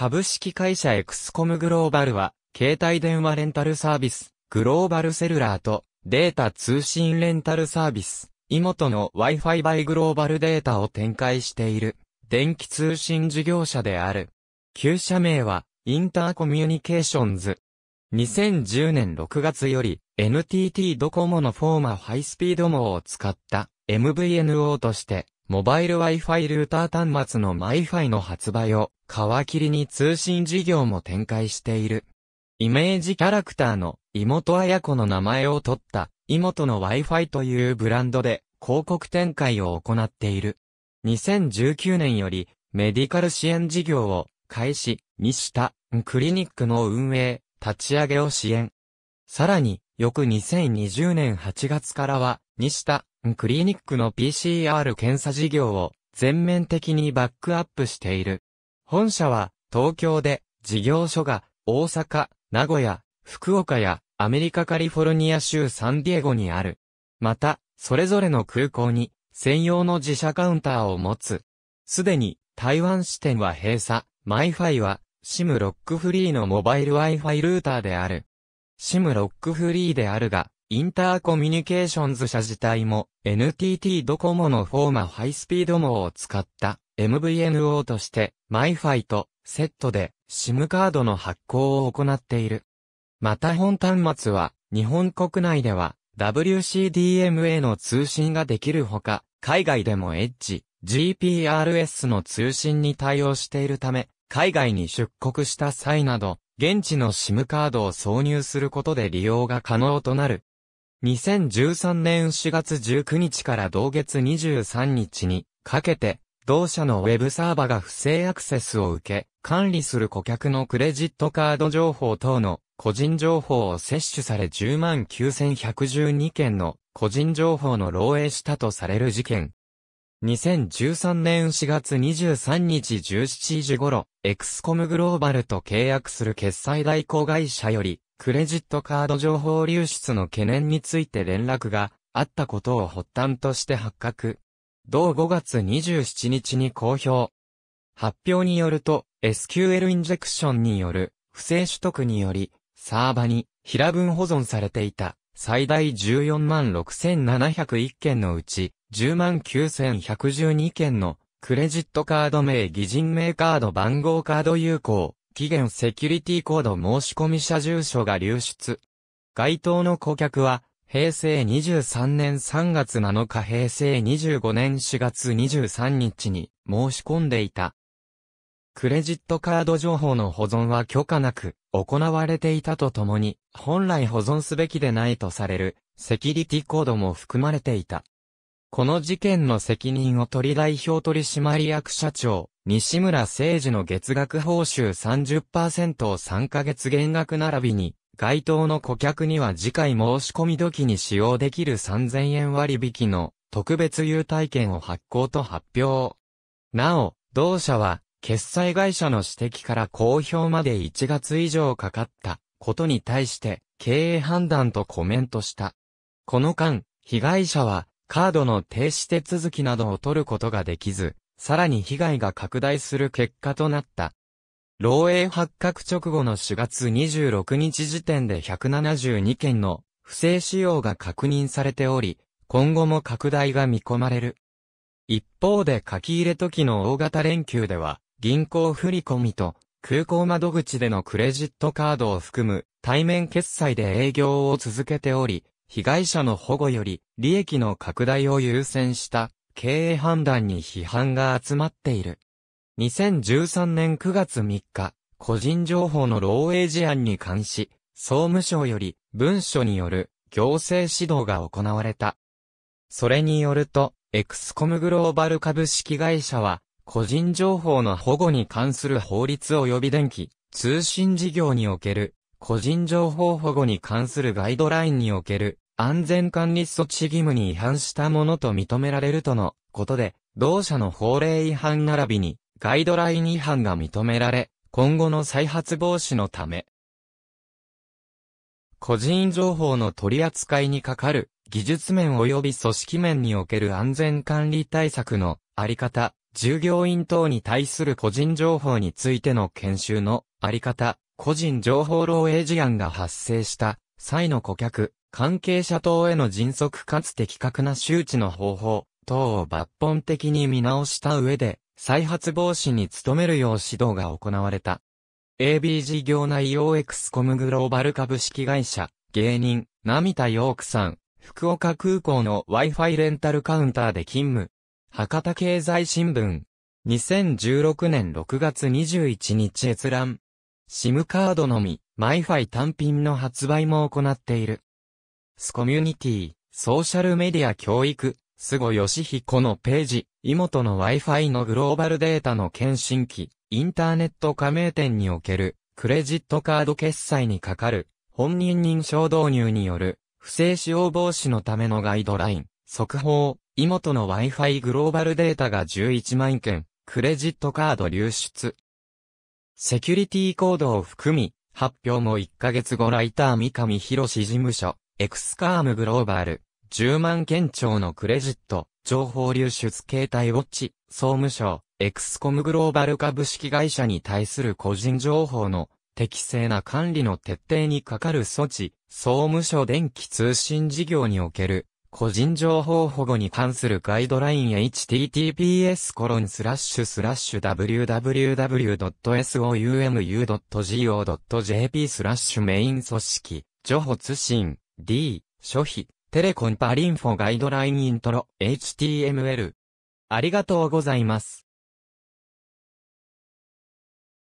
株式会社エクスコムグローバルは、携帯電話レンタルサービス、グローバルセルラーと、データ通信レンタルサービス、イモトの Wi-Fi by グローバルデータを展開している、電気通信事業者である。旧社名は、インターコミュニケーションズ。2010年6月より、NTT ドコモのフォーマハイスピード網を使った、MVNO として、モバイル Wi-Fi ルーター端末の MiFi の発売を皮切りに通信事業も展開している。イメージキャラクターの妹綾子の名前を取った妹の Wi-Fi というブランドで広告展開を行っている。2019年よりメディカル支援事業を開始にしたクリニックの運営、立ち上げを支援。さらに、翌2020年8月からは、西田クリニックの PCR 検査事業を全面的にバックアップしている。本社は東京で事業所が大阪、名古屋、福岡やアメリカカリフォルニア州サンディエゴにある。また、それぞれの空港に専用の自社カウンターを持つ。すでに台湾支店は閉鎖、MiFi は SIM ロックフリーのモバイル Wi-Fi ルーターである。SIM ロックフリーであるが、インターコミュニケーションズ社自体も NTT ドコモのフォーマハイスピード網を使った MVNO として MiFi とセットで SIM カードの発行を行っている。また本端末は日本国内では WCDMA の通信ができるほか、海外でもエッジ、GPRS の通信に対応しているため、海外に出国した際など、現地の SIM カードを挿入することで利用が可能となる2013年4月19日から同月23日にかけて、同社のウェブサーバが不正アクセスを受け、管理する顧客のクレジットカード情報等の個人情報を摂取され10万9112件の個人情報の漏洩したとされる事件。2013年4月23日17時頃、エクスコムグローバルと契約する決済代行会社より、クレジットカード情報流出の懸念について連絡があったことを発端として発覚。同5月27日に公表。発表によると、SQL インジェクションによる不正取得により、サーバに平分保存されていた最大14万6701件のうち、10万9112件のクレジットカード名偽人名カード番号カード有効期限セキュリティコード申込者住所が流出。該当の顧客は、平成23年3月7日平成25年4月23日に申し込んでいた。クレジットカード情報の保存は許可なく行われていたとともに、本来保存すべきでないとされるセキュリティコードも含まれていた。この事件の責任を取り代表取締役社長、西村誠二の月額報酬30%を3ヶ月減額並びに、該当の顧客には次回申し込み時に使用できる3000円割引の特別優待券を発行と発表。なお、同社は、決済会社の指摘から公表まで1月以上かかったことに対して、経営判断とコメントした。この間、被害者は、カードの停止手続きなどを取ることができず、さらに被害が拡大する結果となった。漏洩発覚直後の4月26日時点で172件の不正使用が確認されており、今後も拡大が見込まれる。一方で書き入れ時の大型連休では、銀行振込と空港窓口でのクレジットカードを含む対面決済で営業を続けており、被害者の保護より利益の拡大を優先した経営判断に批判が集まっている。2013年9月3日、個人情報の漏洩事案に関し、総務省より文書による行政指導が行われた。それによると、エクスコムグローバル株式会社は、個人情報の保護に関する法律及び電気、通信事業における、個人情報保護に関するガイドラインにおける、安全管理措置義務に違反したものと認められるとのことで、同社の法令違反並びにガイドライン違反が認められ、今後の再発防止のため、個人情報の取り扱いにかかる技術面及び組織面における安全管理対策のあり方、従業員等に対する個人情報についての研修のあり方、個人情報漏洩事案が発生した際の顧客、関係者等への迅速かつ的確な周知の方法等を抜本的に見直した上で、再発防止に努めるよう指導が行われた。AB 事業内 o X コムグローバル株式会社、芸人、並田ークさん、福岡空港の Wi-Fi レンタルカウンターで勤務。博多経済新聞。2016年6月21日閲覧。SIM カードのみ、w i f i 単品の発売も行っている。スコミュニティ、ソーシャルメディア教育、菅義彦のページ、妹の Wi-Fi のグローバルデータの検診機、インターネット加盟店における、クレジットカード決済にかかる、本人認証導入による、不正使用防止のためのガイドライン、速報、妹の Wi-Fi グローバルデータが11万件、クレジットカード流出。セキュリティコードを含み、発表も1ヶ月後ライター三上博史事務所、エクスカームグローバル、10万件超のクレジット、情報流出携帯ウォッチ、総務省、エクスコムグローバル株式会社に対する個人情報の適正な管理の徹底にかかる措置、総務省電気通信事業における個人情報保護に関するガイドライン https コロンスラッシュスラッシュ w w w s o u m u g o j p スラッシュメイン組織情報通信 D、初費、テレコンパリンフォガイドラインイントロ、HTML。ありがとうございます。